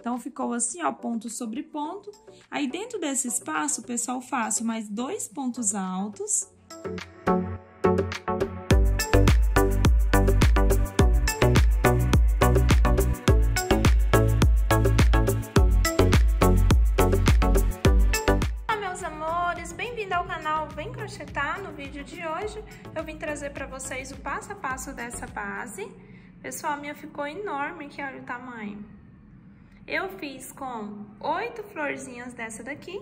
Então ficou assim, ó, ponto sobre ponto. Aí dentro desse espaço, pessoal, faço mais dois pontos altos. Olá meus amores, bem-vindo ao canal, Vem Crochetar, no vídeo de hoje eu vim trazer para vocês o passo a passo dessa base. Pessoal, a minha ficou enorme aqui, olha o tamanho. Eu fiz com oito florzinhas dessa daqui,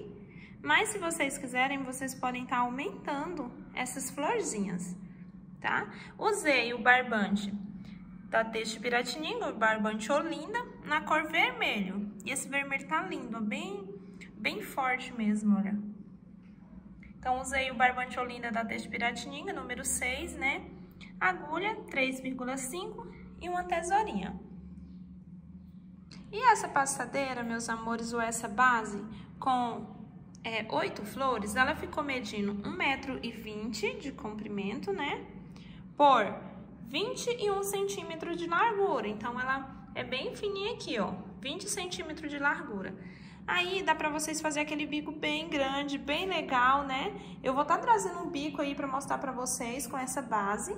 mas se vocês quiserem, vocês podem estar tá aumentando essas florzinhas, tá? Usei o barbante da Teixe Piratininga, o barbante Olinda, na cor vermelho. E esse vermelho tá lindo, bem, bem forte mesmo, olha. Então, usei o barbante Olinda da Teixe Piratininga, número 6, né? Agulha 3,5 e uma tesourinha. E essa passadeira, meus amores, ou essa base com é, oito é, flores, ela ficou medindo 1,20m de comprimento, né? Por 21 centímetros de largura. Então, ela é bem fininha aqui, ó. 20 centímetros de largura. Aí dá pra vocês fazer aquele bico bem grande, bem legal, né? Eu vou estar tá trazendo um bico aí pra mostrar pra vocês com essa base.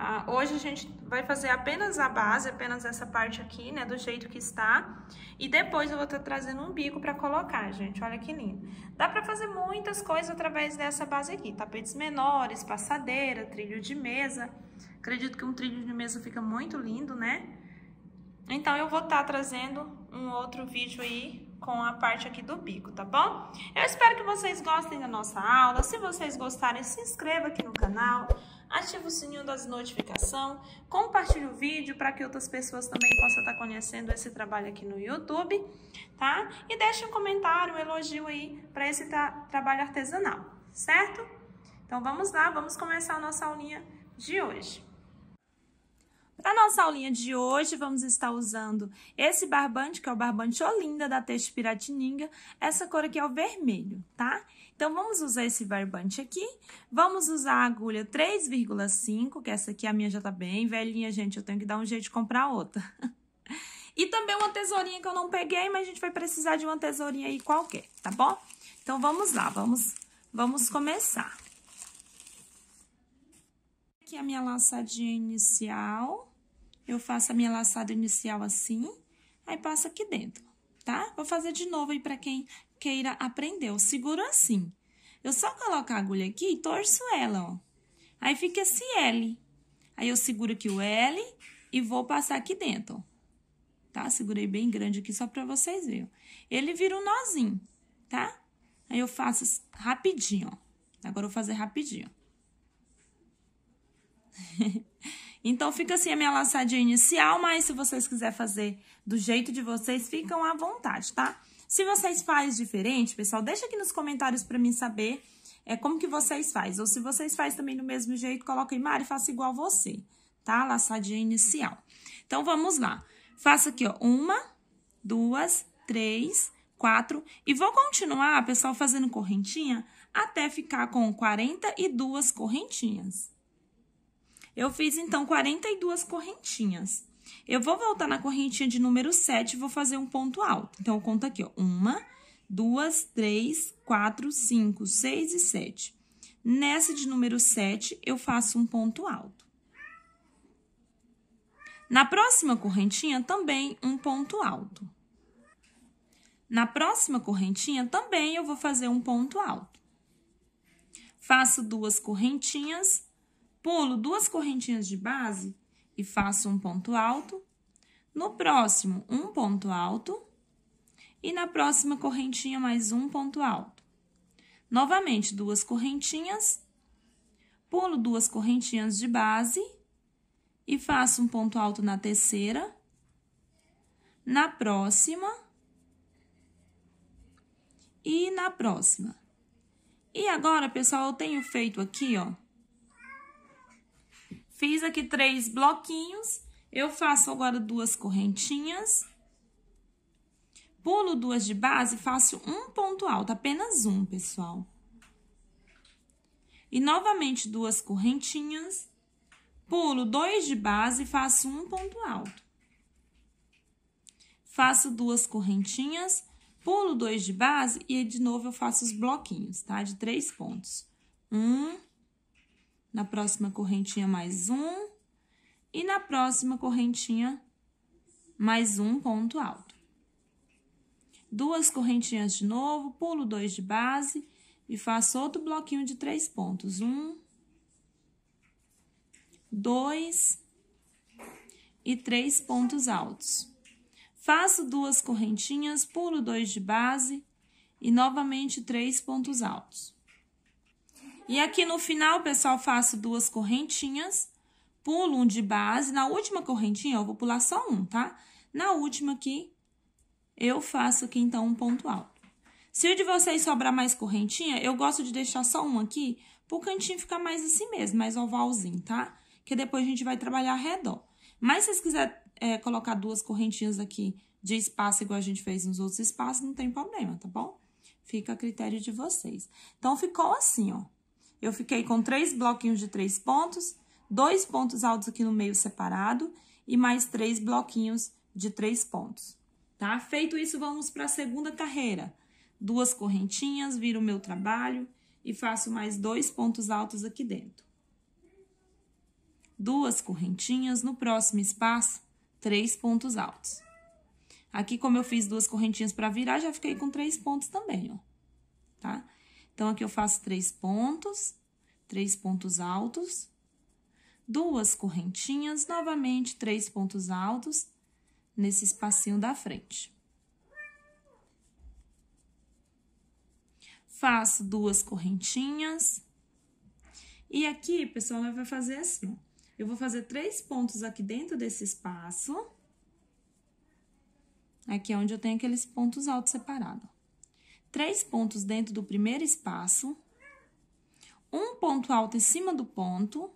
Ah, hoje a gente vai fazer apenas a base, apenas essa parte aqui, né, do jeito que está. E depois eu vou estar tá trazendo um bico pra colocar, gente, olha que lindo. Dá pra fazer muitas coisas através dessa base aqui, tapetes menores, passadeira, trilho de mesa. Acredito que um trilho de mesa fica muito lindo, né? Então eu vou estar tá trazendo um outro vídeo aí com a parte aqui do bico, tá bom? Eu espero que vocês gostem da nossa aula. Se vocês gostarem, se inscreva aqui no canal ativa o sininho das notificações, compartilhe o vídeo para que outras pessoas também possam estar tá conhecendo esse trabalho aqui no YouTube, tá? E deixe um comentário, um elogio aí para esse tra trabalho artesanal, certo? Então vamos lá, vamos começar a nossa aulinha de hoje. Para nossa aulinha de hoje, vamos estar usando esse barbante, que é o barbante Olinda da Teixe Piratininga, essa cor aqui é o vermelho, tá? Então, vamos usar esse barbante aqui, vamos usar a agulha 3,5, que essa aqui a minha já tá bem velhinha, gente, eu tenho que dar um jeito de comprar outra. e também uma tesourinha que eu não peguei, mas a gente vai precisar de uma tesourinha aí qualquer, tá bom? Então, vamos lá, vamos, vamos começar. Aqui é a minha laçadinha inicial eu faço a minha laçada inicial assim, aí passo aqui dentro, tá? Vou fazer de novo aí para quem queira aprender. Eu seguro assim. Eu só coloco a agulha aqui e torço ela, ó. Aí fica esse L. Aí eu seguro aqui o L e vou passar aqui dentro, ó. Tá? Segurei bem grande aqui só para vocês verem. Ele vira um nozinho, tá? Aí eu faço rapidinho, ó. Agora eu vou fazer rapidinho. Então fica assim a minha laçadinha inicial, mas se vocês quiserem fazer do jeito de vocês, ficam à vontade, tá? Se vocês fazem diferente, pessoal, deixa aqui nos comentários para mim saber é, como que vocês fazem. Ou se vocês fazem também do mesmo jeito, coloca aí, Mari, faça igual você, tá? Laçadinha inicial. Então, vamos lá. Faça aqui, ó, uma, duas, três, quatro. E vou continuar, pessoal, fazendo correntinha até ficar com 42 correntinhas. Eu fiz então 42 correntinhas. Eu vou voltar na correntinha de número 7 e vou fazer um ponto alto. Então, eu conto aqui, ó. Uma, duas, três, quatro, cinco, seis e sete. Nessa de número 7, eu faço um ponto alto. Na próxima correntinha, também um ponto alto. Na próxima correntinha, também eu vou fazer um ponto alto. Faço duas correntinhas, pulo duas correntinhas de base e faço um ponto alto. No próximo, um ponto alto. E na próxima correntinha, mais um ponto alto. Novamente, duas correntinhas. Pulo duas correntinhas de base e faço um ponto alto na terceira. Na próxima. E na próxima. E agora, pessoal, eu tenho feito aqui, ó Fiz aqui três bloquinhos, eu faço agora duas correntinhas. Pulo duas de base, faço um ponto alto, apenas um, pessoal. E novamente duas correntinhas. Pulo dois de base, faço um ponto alto. Faço duas correntinhas, pulo dois de base e de novo eu faço os bloquinhos, tá? De três pontos. Um, na próxima correntinha, mais um. E na próxima correntinha, mais um ponto alto. Duas correntinhas de novo, pulo dois de base e faço outro bloquinho de três pontos. Um, dois e três pontos altos. Faço duas correntinhas, pulo dois de base e novamente três pontos altos. E aqui no final, pessoal, faço duas correntinhas, pulo um de base. Na última correntinha, eu vou pular só um, tá? Na última aqui, eu faço aqui, então, um ponto alto. Se o de vocês sobrar mais correntinha, eu gosto de deixar só um aqui, pro cantinho ficar mais assim mesmo, mais ovalzinho, tá? Que depois a gente vai trabalhar redor. Mas se vocês quiserem é, colocar duas correntinhas aqui de espaço, igual a gente fez nos outros espaços, não tem problema, tá bom? Fica a critério de vocês. Então, ficou assim, ó eu fiquei com três bloquinhos de três pontos, dois pontos altos aqui no meio separado e mais três bloquinhos de três pontos, tá? Feito isso, vamos para a segunda carreira. Duas correntinhas, viro o meu trabalho e faço mais dois pontos altos aqui dentro. Duas correntinhas, no próximo espaço, três pontos altos. Aqui, como eu fiz duas correntinhas para virar, já fiquei com três pontos também, ó, tá? Então, aqui eu faço três pontos, três pontos altos, duas correntinhas, novamente três pontos altos nesse espacinho da frente. Faço duas correntinhas. E aqui, pessoal, vai fazer assim. Eu vou fazer três pontos aqui dentro desse espaço. Aqui é onde eu tenho aqueles pontos altos separados três pontos dentro do primeiro espaço, um ponto alto em cima do ponto,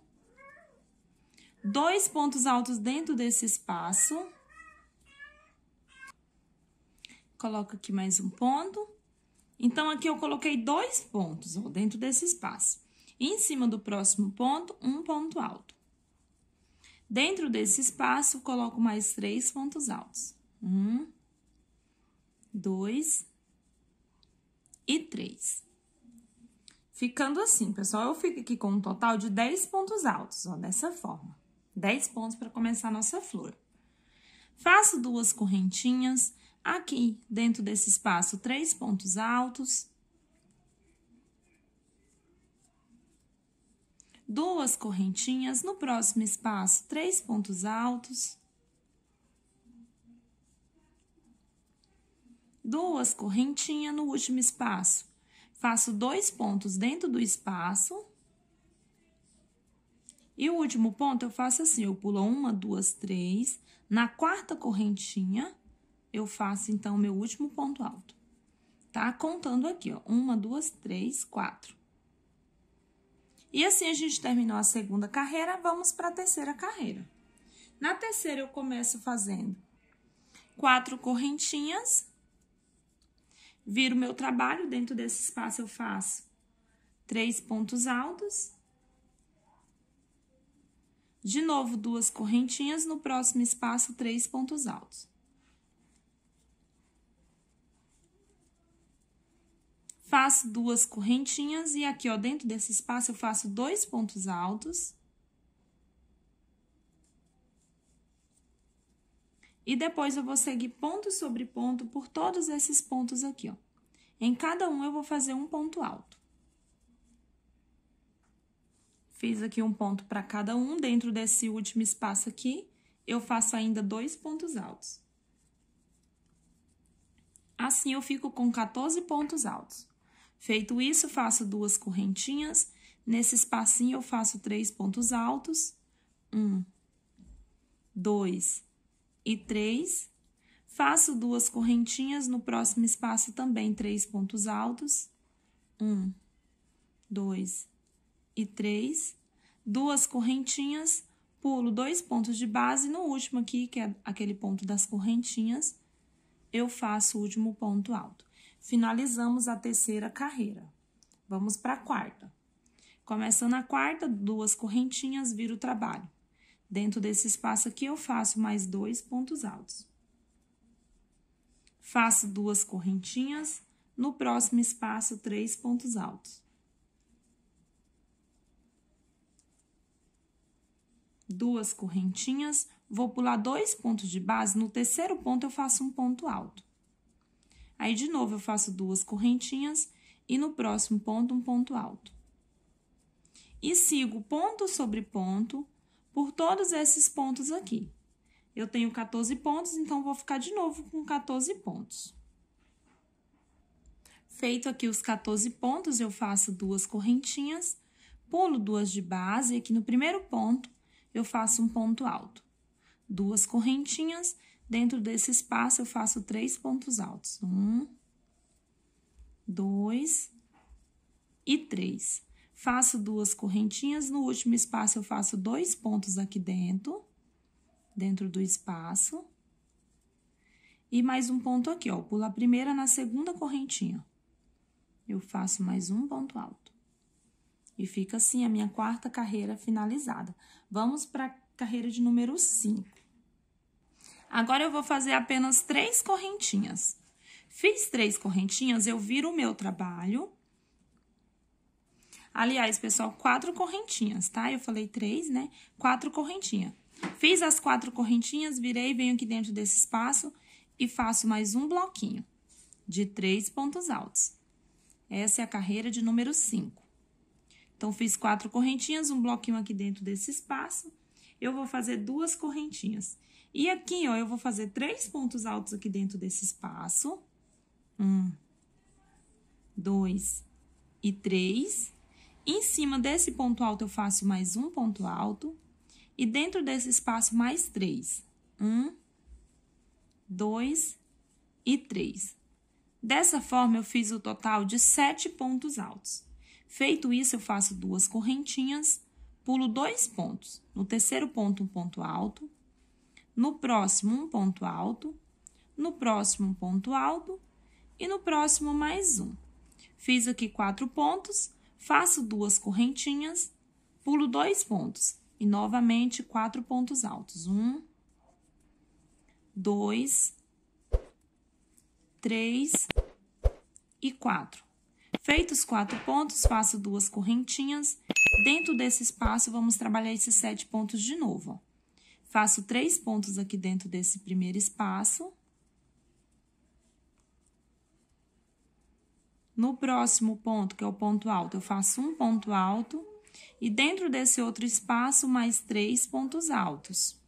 dois pontos altos dentro desse espaço. Coloco aqui mais um ponto. Então, aqui eu coloquei dois pontos ó, dentro desse espaço. em cima do próximo ponto, um ponto alto. Dentro desse espaço, coloco mais três pontos altos. Um, dois, e 3. Ficando assim, pessoal, eu fico aqui com um total de 10 pontos altos, ó, dessa forma. 10 pontos para começar a nossa flor. Faço duas correntinhas, aqui dentro desse espaço, três pontos altos. Duas correntinhas, no próximo espaço, três pontos altos. duas correntinhas no último espaço, faço dois pontos dentro do espaço. E o último ponto eu faço assim, eu pulo uma, duas, três. Na quarta correntinha, eu faço, então, meu último ponto alto. Tá? Contando aqui, ó. Uma, duas, três, quatro. E assim a gente terminou a segunda carreira, vamos para a terceira carreira. Na terceira, eu começo fazendo quatro correntinhas Viro meu trabalho, dentro desse espaço eu faço três pontos altos. De novo, duas correntinhas, no próximo espaço, três pontos altos. Faço duas correntinhas e aqui, ó, dentro desse espaço eu faço dois pontos altos. E depois eu vou seguir ponto sobre ponto por todos esses pontos aqui, ó. Em cada um eu vou fazer um ponto alto. Fiz aqui um ponto para cada um, dentro desse último espaço aqui, eu faço ainda dois pontos altos. Assim eu fico com 14 pontos altos. Feito isso, faço duas correntinhas. Nesse espacinho eu faço três pontos altos. Um, dois, e 3. Faço duas correntinhas no próximo espaço também, três pontos altos. Um, dois e três. Duas correntinhas, pulo dois pontos de base. No último aqui, que é aquele ponto das correntinhas, eu faço o último ponto alto. Finalizamos a terceira carreira. Vamos para a quarta. Começando a quarta, duas correntinhas, viro o trabalho. Dentro desse espaço aqui, eu faço mais dois pontos altos. Faço duas correntinhas. No próximo espaço, três pontos altos. Duas correntinhas. Vou pular dois pontos de base. No terceiro ponto, eu faço um ponto alto. Aí, de novo, eu faço duas correntinhas e no próximo ponto, um ponto alto. E sigo ponto sobre ponto por todos esses pontos aqui. Eu tenho 14 pontos, então vou ficar de novo com 14 pontos. Feito aqui os 14 pontos, eu faço duas correntinhas, pulo duas de base, e aqui no primeiro ponto eu faço um ponto alto. Duas correntinhas, dentro desse espaço eu faço três pontos altos. Um, dois e três faço duas correntinhas, no último espaço eu faço dois pontos aqui dentro, dentro do espaço. E mais um ponto aqui, ó, pula a primeira na segunda correntinha. Eu faço mais um ponto alto. E fica assim a minha quarta carreira finalizada. Vamos para a carreira de número 5. Agora, eu vou fazer apenas três correntinhas. Fiz três correntinhas, eu viro o meu trabalho Aliás, pessoal, quatro correntinhas, tá? Eu falei três, né? Quatro correntinhas. Fiz as quatro correntinhas, virei, venho aqui dentro desse espaço e faço mais um bloquinho de três pontos altos. Essa é a carreira de número cinco. Então, fiz quatro correntinhas, um bloquinho aqui dentro desse espaço. Eu vou fazer duas correntinhas. E aqui, ó, eu vou fazer três pontos altos aqui dentro desse espaço. Um, dois e três. Em cima desse ponto alto, eu faço mais um ponto alto. E dentro desse espaço, mais três. Um, dois e três. Dessa forma, eu fiz o total de sete pontos altos. Feito isso, eu faço duas correntinhas, pulo dois pontos. No terceiro ponto, um ponto alto. No próximo, um ponto alto. No próximo, um ponto alto. E no próximo, mais um. Fiz aqui quatro pontos faço duas correntinhas, pulo dois pontos e novamente quatro pontos altos. Um, dois, três e quatro. Feitos quatro pontos, faço duas correntinhas. Dentro desse espaço, vamos trabalhar esses sete pontos de novo. Ó. Faço três pontos aqui dentro desse primeiro espaço No próximo ponto, que é o ponto alto, eu faço um ponto alto e dentro desse outro espaço mais três pontos altos.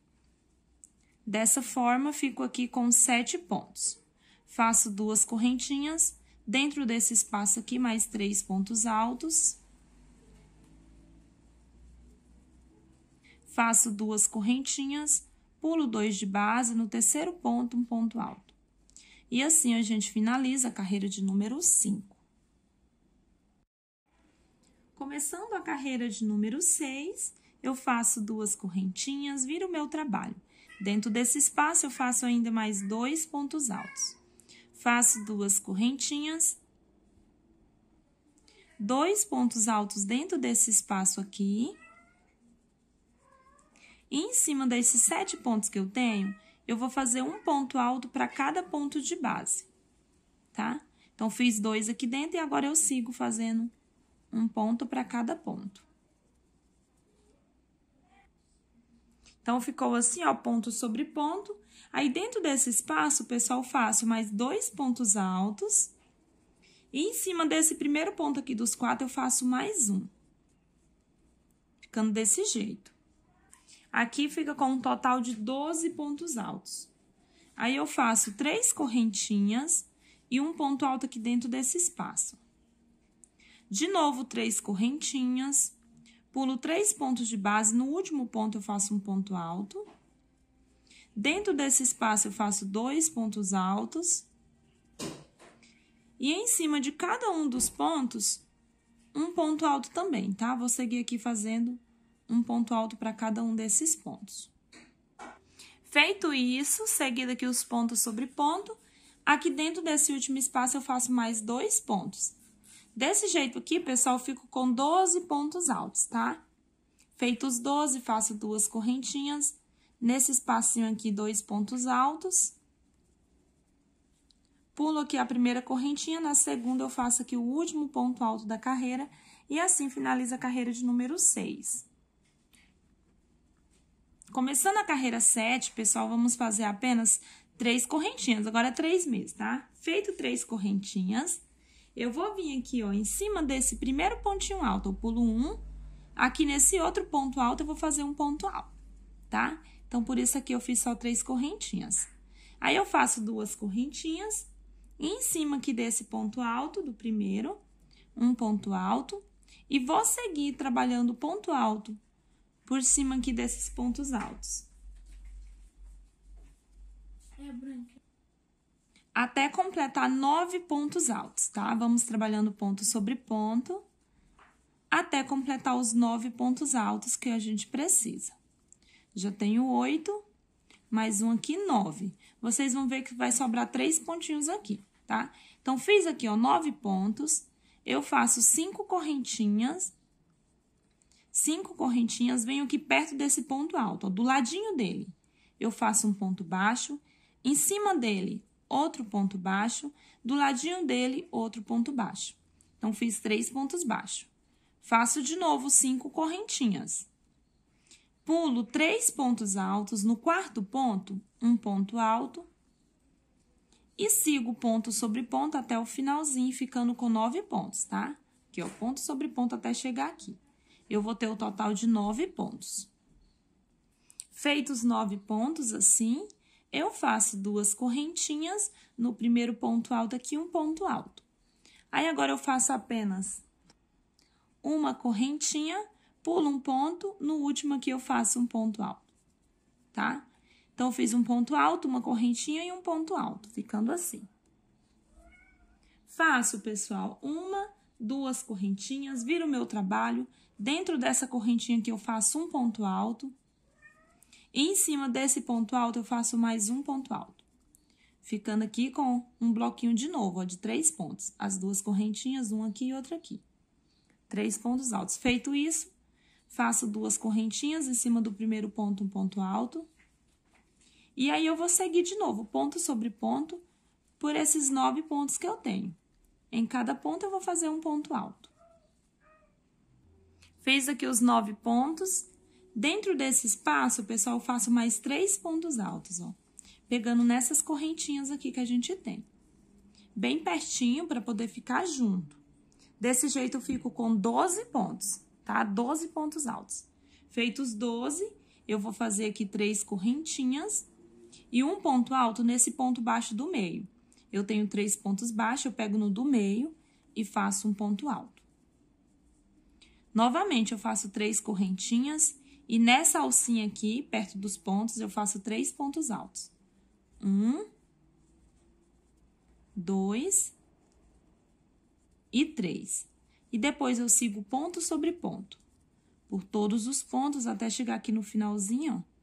Dessa forma, fico aqui com sete pontos. Faço duas correntinhas dentro desse espaço aqui mais três pontos altos. Faço duas correntinhas, pulo dois de base, no terceiro ponto, um ponto alto. E assim a gente finaliza a carreira de número 5. Começando a carreira de número 6, eu faço duas correntinhas, viro o meu trabalho. Dentro desse espaço, eu faço ainda mais dois pontos altos. Faço duas correntinhas, dois pontos altos dentro desse espaço aqui. E em cima desses sete pontos que eu tenho, eu vou fazer um ponto alto para cada ponto de base, tá? Então, fiz dois aqui dentro e agora eu sigo fazendo um ponto para cada ponto. Então, ficou assim, ó, ponto sobre ponto. Aí, dentro desse espaço, pessoal, faço mais dois pontos altos. E em cima desse primeiro ponto aqui dos quatro, eu faço mais um. Ficando desse jeito. Aqui fica com um total de 12 pontos altos. Aí, eu faço três correntinhas e um ponto alto aqui dentro desse espaço. De novo, três correntinhas. Pulo três pontos de base. No último ponto, eu faço um ponto alto. Dentro desse espaço, eu faço dois pontos altos. E em cima de cada um dos pontos, um ponto alto também, tá? Vou seguir aqui fazendo um ponto alto para cada um desses pontos. Feito isso, seguido aqui os pontos sobre ponto, aqui dentro desse último espaço eu faço mais dois pontos. Desse jeito aqui, pessoal, fico com 12 pontos altos, tá? Feitos 12, faço duas correntinhas. Nesse espacinho aqui, dois pontos altos. Pulo aqui a primeira correntinha, na segunda eu faço aqui o último ponto alto da carreira. E assim finaliza a carreira de número 6. Começando a carreira 7, pessoal, vamos fazer apenas três correntinhas. Agora, é três meses, tá? Feito três correntinhas, eu vou vir aqui, ó, em cima desse primeiro pontinho alto, eu pulo um. Aqui nesse outro ponto alto, eu vou fazer um ponto alto, tá? Então, por isso aqui eu fiz só três correntinhas. Aí, eu faço duas correntinhas. Em cima aqui desse ponto alto, do primeiro, um ponto alto. E vou seguir trabalhando ponto alto por cima aqui desses pontos altos. É branco até completar nove pontos altos, tá? Vamos trabalhando ponto sobre ponto até completar os nove pontos altos que a gente precisa. Já tenho oito, mais um aqui, nove. Vocês vão ver que vai sobrar três pontinhos aqui, tá? Então, fiz aqui, ó, nove pontos. Eu faço cinco correntinhas. Cinco correntinhas, venho aqui perto desse ponto alto, ó, do ladinho dele. Eu faço um ponto baixo. Em cima dele, outro ponto baixo, do ladinho dele, outro ponto baixo. Então, fiz três pontos baixos. Faço de novo cinco correntinhas. Pulo três pontos altos, no quarto ponto, um ponto alto. E sigo ponto sobre ponto até o finalzinho, ficando com nove pontos, tá? Aqui, ó, é ponto sobre ponto até chegar aqui. Eu vou ter o total de nove pontos. Feitos nove pontos, assim, eu faço duas correntinhas no primeiro ponto alto aqui, um ponto alto. Aí agora eu faço apenas uma correntinha, pulo um ponto, no último aqui eu faço um ponto alto, tá? Então, eu fiz um ponto alto, uma correntinha e um ponto alto, ficando assim. Faço, pessoal, uma, duas correntinhas, viro o meu trabalho. Dentro dessa correntinha aqui eu faço um ponto alto, e em cima desse ponto alto, eu faço mais um ponto alto. Ficando aqui com um bloquinho de novo, ó, de três pontos. As duas correntinhas, uma aqui e outra aqui. Três pontos altos. Feito isso, faço duas correntinhas em cima do primeiro ponto, um ponto alto. E aí, eu vou seguir de novo, ponto sobre ponto, por esses nove pontos que eu tenho. Em cada ponto, eu vou fazer um ponto alto. Fez aqui os nove pontos Dentro desse espaço, pessoal, eu faço mais três pontos altos, ó. Pegando nessas correntinhas aqui que a gente tem. Bem pertinho para poder ficar junto. Desse jeito, eu fico com 12 pontos, tá? 12 pontos altos. Feitos 12, eu vou fazer aqui três correntinhas e um ponto alto nesse ponto baixo do meio. Eu tenho três pontos baixos, eu pego no do meio e faço um ponto alto. Novamente, eu faço três correntinhas e nessa alcinha aqui, perto dos pontos, eu faço três pontos altos. Um, dois e três. E depois eu sigo ponto sobre ponto, por todos os pontos até chegar aqui no finalzinho, ó.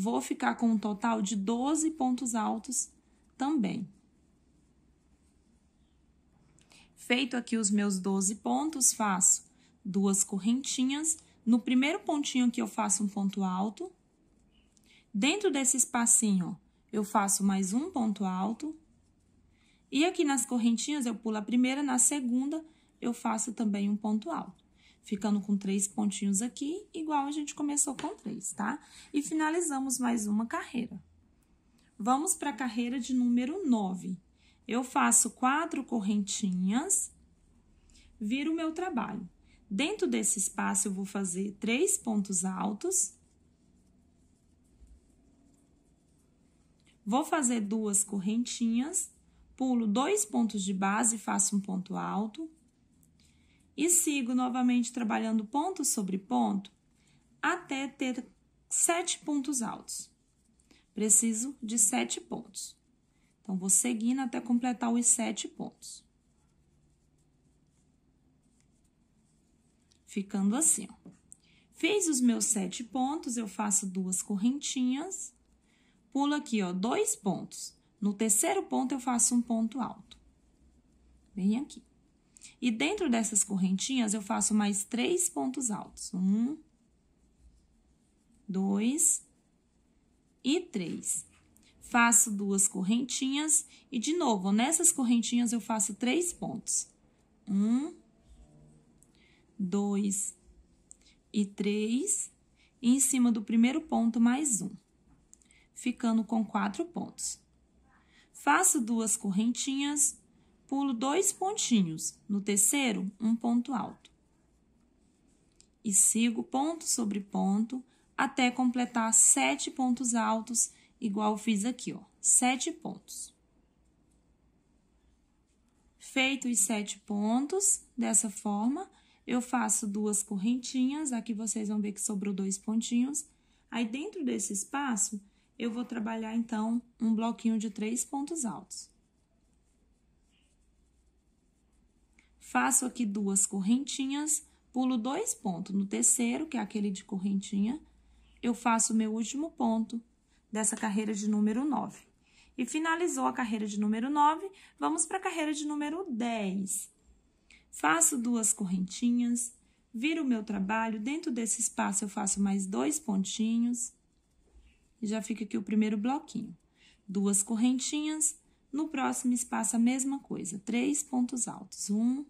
Vou ficar com um total de 12 pontos altos também. Feito aqui os meus 12 pontos, faço duas correntinhas no primeiro pontinho que eu faço um ponto alto. Dentro desse espacinho, eu faço mais um ponto alto. E aqui nas correntinhas, eu pulo a primeira, na segunda, eu faço também um ponto alto. Ficando com três pontinhos aqui, igual a gente começou com três, tá? E finalizamos mais uma carreira. Vamos para a carreira de número 9. Eu faço quatro correntinhas, viro o meu trabalho. Dentro desse espaço, eu vou fazer três pontos altos. Vou fazer duas correntinhas, pulo dois pontos de base e faço um ponto alto. E sigo novamente trabalhando ponto sobre ponto até ter sete pontos altos. Preciso de sete pontos. Então, vou seguindo até completar os sete pontos. ficando assim. Ó. Fez os meus sete pontos, eu faço duas correntinhas, pulo aqui, ó, dois pontos. No terceiro ponto, eu faço um ponto alto. Bem aqui. E dentro dessas correntinhas, eu faço mais três pontos altos. Um, dois e três. Faço duas correntinhas e, de novo, nessas correntinhas, eu faço três pontos. Um, 2 e 3, e em cima do primeiro ponto mais um, ficando com quatro pontos. Faço duas correntinhas, pulo dois pontinhos, no terceiro, um ponto alto. E sigo ponto sobre ponto até completar sete pontos altos, igual fiz aqui, ó, sete pontos. Feito os sete pontos, dessa forma, eu faço duas correntinhas, aqui vocês vão ver que sobrou dois pontinhos. Aí, dentro desse espaço, eu vou trabalhar, então, um bloquinho de três pontos altos. Faço aqui duas correntinhas, pulo dois pontos no terceiro, que é aquele de correntinha, eu faço o meu último ponto dessa carreira de número 9. E finalizou a carreira de número 9, vamos para a carreira de número 10 faço duas correntinhas, viro o meu trabalho, dentro desse espaço eu faço mais dois pontinhos e já fica aqui o primeiro bloquinho. Duas correntinhas, no próximo espaço a mesma coisa, três pontos altos, um,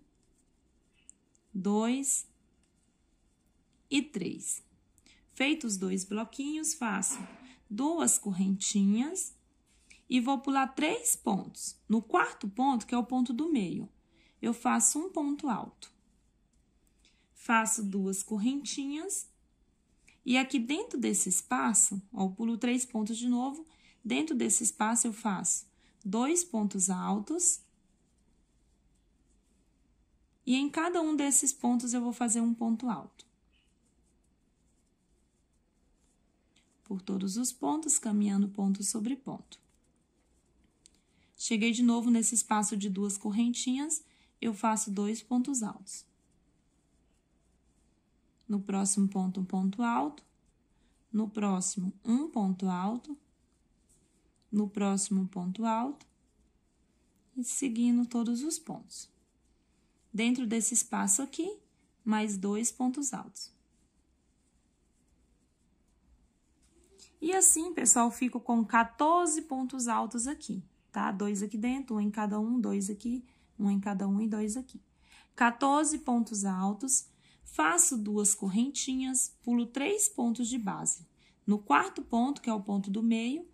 dois e três. Feitos os dois bloquinhos, faço duas correntinhas e vou pular três pontos. No quarto ponto, que é o ponto do meio, eu faço um ponto alto. Faço duas correntinhas. E aqui dentro desse espaço, ó, eu pulo três pontos de novo. Dentro desse espaço, eu faço dois pontos altos. E em cada um desses pontos, eu vou fazer um ponto alto. Por todos os pontos, caminhando ponto sobre ponto. Cheguei de novo nesse espaço de duas correntinhas, eu faço dois pontos altos. No próximo ponto, um ponto alto. No próximo, um ponto alto. No próximo, ponto alto. E seguindo todos os pontos. Dentro desse espaço aqui, mais dois pontos altos. E assim, pessoal, fico com 14 pontos altos aqui, tá? Dois aqui dentro, um em cada um, dois aqui, um em cada um e dois aqui. 14 pontos altos, faço duas correntinhas, pulo três pontos de base. No quarto ponto, que é o ponto do meio,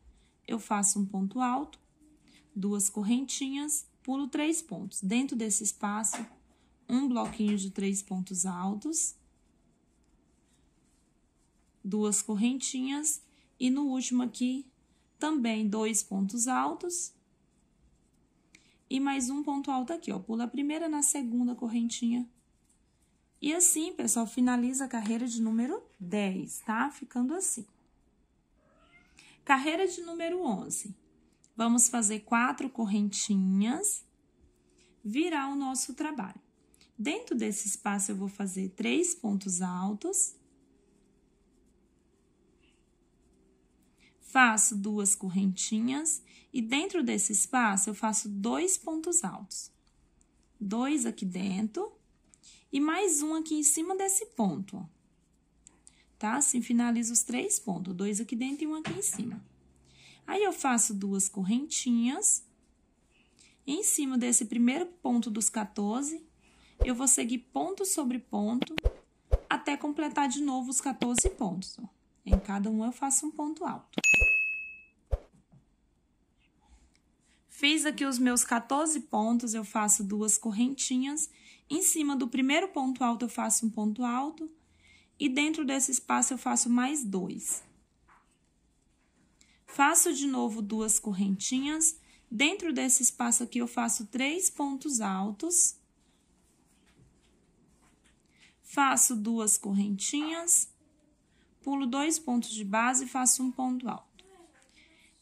eu faço um ponto alto, duas correntinhas, pulo três pontos. Dentro desse espaço, um bloquinho de três pontos altos, duas correntinhas, e no último aqui, também dois pontos altos, e mais um ponto alto aqui, ó, pula a primeira na segunda correntinha. E assim, pessoal, finaliza a carreira de número 10, tá? Ficando assim. Carreira de número 11. Vamos fazer quatro correntinhas, virar o nosso trabalho. Dentro desse espaço, eu vou fazer três pontos altos. Faço duas correntinhas, e dentro desse espaço, eu faço dois pontos altos. Dois aqui dentro e mais um aqui em cima desse ponto, ó. Tá? Assim, finalizo os três pontos. Dois aqui dentro e um aqui em cima. Aí, eu faço duas correntinhas. Em cima desse primeiro ponto dos 14, eu vou seguir ponto sobre ponto até completar de novo os 14 pontos. Ó. Em cada um eu faço um ponto alto. Fiz aqui os meus 14 pontos, eu faço duas correntinhas. Em cima do primeiro ponto alto, eu faço um ponto alto. E dentro desse espaço, eu faço mais dois. Faço de novo duas correntinhas. Dentro desse espaço aqui, eu faço três pontos altos. Faço duas correntinhas. Pulo dois pontos de base e faço um ponto alto.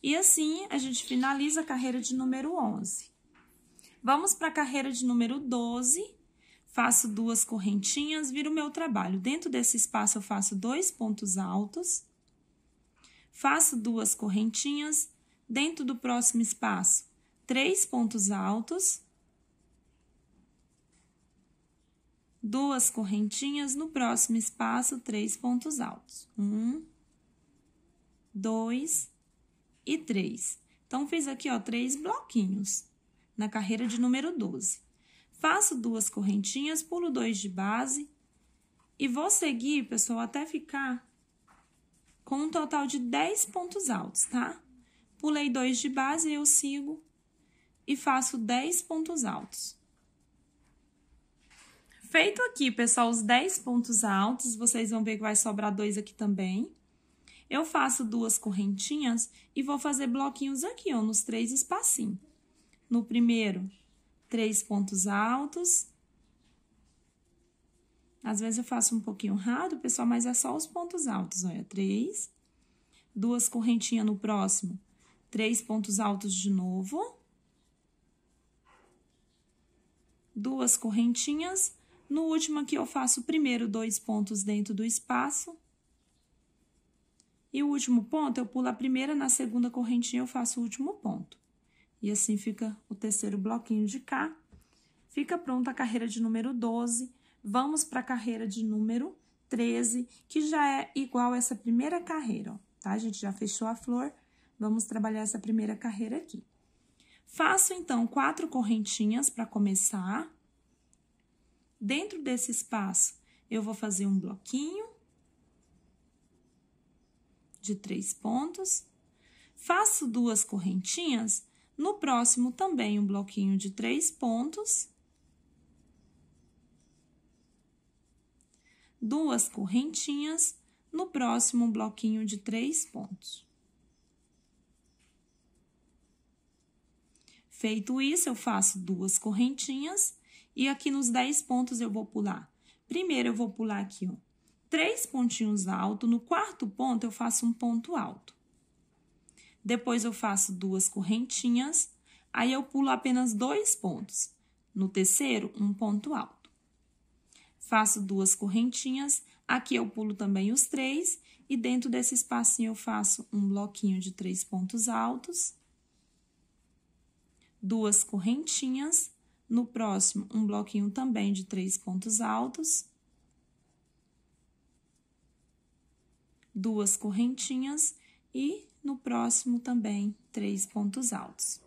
E assim a gente finaliza a carreira de número 11. Vamos para a carreira de número 12. Faço duas correntinhas, viro o meu trabalho. Dentro desse espaço, eu faço dois pontos altos. Faço duas correntinhas. Dentro do próximo espaço, três pontos altos. duas correntinhas, no próximo espaço, três pontos altos. Um, dois, e 3. Então, fiz aqui ó, três bloquinhos na carreira de número 12. Faço duas correntinhas, pulo dois de base e vou seguir, pessoal, até ficar com um total de 10 pontos altos, tá? Pulei dois de base, eu sigo e faço 10 pontos altos. Feito aqui, pessoal, os 10 pontos altos, vocês vão ver que vai sobrar dois aqui também. Eu faço duas correntinhas e vou fazer bloquinhos aqui, ó, nos três espacinhos. No primeiro, três pontos altos. Às vezes eu faço um pouquinho rápido, pessoal, mas é só os pontos altos, olha, três. Duas correntinhas no próximo, três pontos altos de novo. Duas correntinhas. No último aqui eu faço primeiro dois pontos dentro do espaço e o último ponto, eu pulo a primeira, na segunda correntinha eu faço o último ponto. E assim fica o terceiro bloquinho de cá. Fica pronta a carreira de número 12. Vamos para a carreira de número 13, que já é igual a essa primeira carreira, ó, tá? A gente já fechou a flor, vamos trabalhar essa primeira carreira aqui. Faço, então, quatro correntinhas para começar. Dentro desse espaço, eu vou fazer um bloquinho, de três pontos, faço duas correntinhas, no próximo também um bloquinho de três pontos, duas correntinhas, no próximo um bloquinho de três pontos. Feito isso, eu faço duas correntinhas e aqui nos dez pontos eu vou pular. Primeiro eu vou pular aqui, ó, três pontinhos altos, no quarto ponto eu faço um ponto alto. Depois eu faço duas correntinhas, aí eu pulo apenas dois pontos. No terceiro, um ponto alto. Faço duas correntinhas, aqui eu pulo também os três, e dentro desse espacinho eu faço um bloquinho de três pontos altos, duas correntinhas, no próximo um bloquinho também de três pontos altos, duas correntinhas e no próximo também três pontos altos.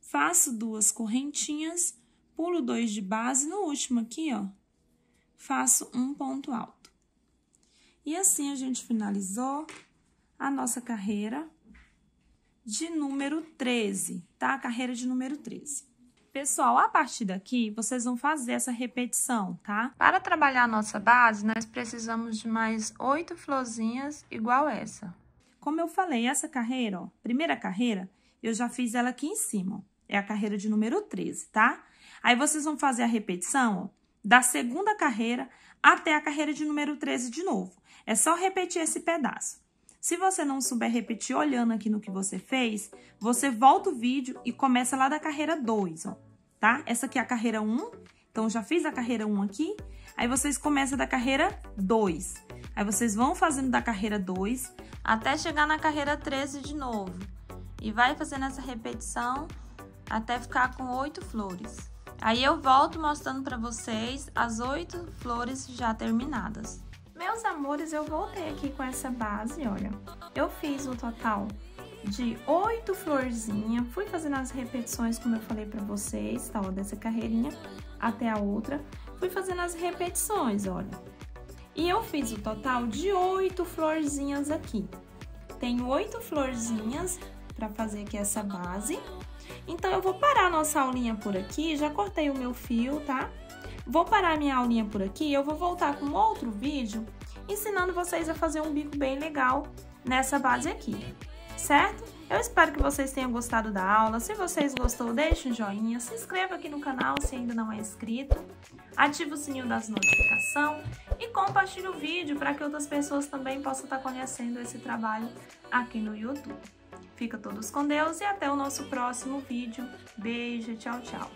Faço duas correntinhas, pulo dois de base, no último aqui, ó, faço um ponto alto. E assim a gente finalizou a nossa carreira de número 13, tá? A carreira de número 13. Pessoal, a partir daqui, vocês vão fazer essa repetição, tá? Para trabalhar a nossa base, nós precisamos de mais oito florzinhas igual essa. Como eu falei, essa carreira, ó, primeira carreira, eu já fiz ela aqui em cima, ó, É a carreira de número 13, tá? Aí, vocês vão fazer a repetição, ó, da segunda carreira até a carreira de número 13 de novo. É só repetir esse pedaço. Se você não souber repetir olhando aqui no que você fez, você volta o vídeo e começa lá da carreira 2, ó tá? Essa aqui é a carreira 1, então já fiz a carreira 1 aqui, aí vocês começam da carreira 2. Aí vocês vão fazendo da carreira 2 até chegar na carreira 13 de novo. E vai fazendo essa repetição até ficar com oito flores. Aí eu volto mostrando para vocês as oito flores já terminadas. Meus amores, eu voltei aqui com essa base, olha. Eu fiz o total de oito florzinhas, fui fazendo as repetições, como eu falei pra vocês, tá, ó, dessa carreirinha até a outra, fui fazendo as repetições, olha. E eu fiz o total de oito florzinhas aqui. Tenho oito florzinhas pra fazer aqui essa base. Então, eu vou parar nossa aulinha por aqui, já cortei o meu fio, tá? Vou parar minha aulinha por aqui, eu vou voltar com outro vídeo ensinando vocês a fazer um bico bem legal nessa base aqui certo? Eu espero que vocês tenham gostado da aula. Se vocês gostou, deixe um joinha, se inscreva aqui no canal se ainda não é inscrito, ative o sininho das notificações e compartilhe o vídeo para que outras pessoas também possam estar conhecendo esse trabalho aqui no YouTube. Fica todos com Deus e até o nosso próximo vídeo. Beijo, tchau, tchau.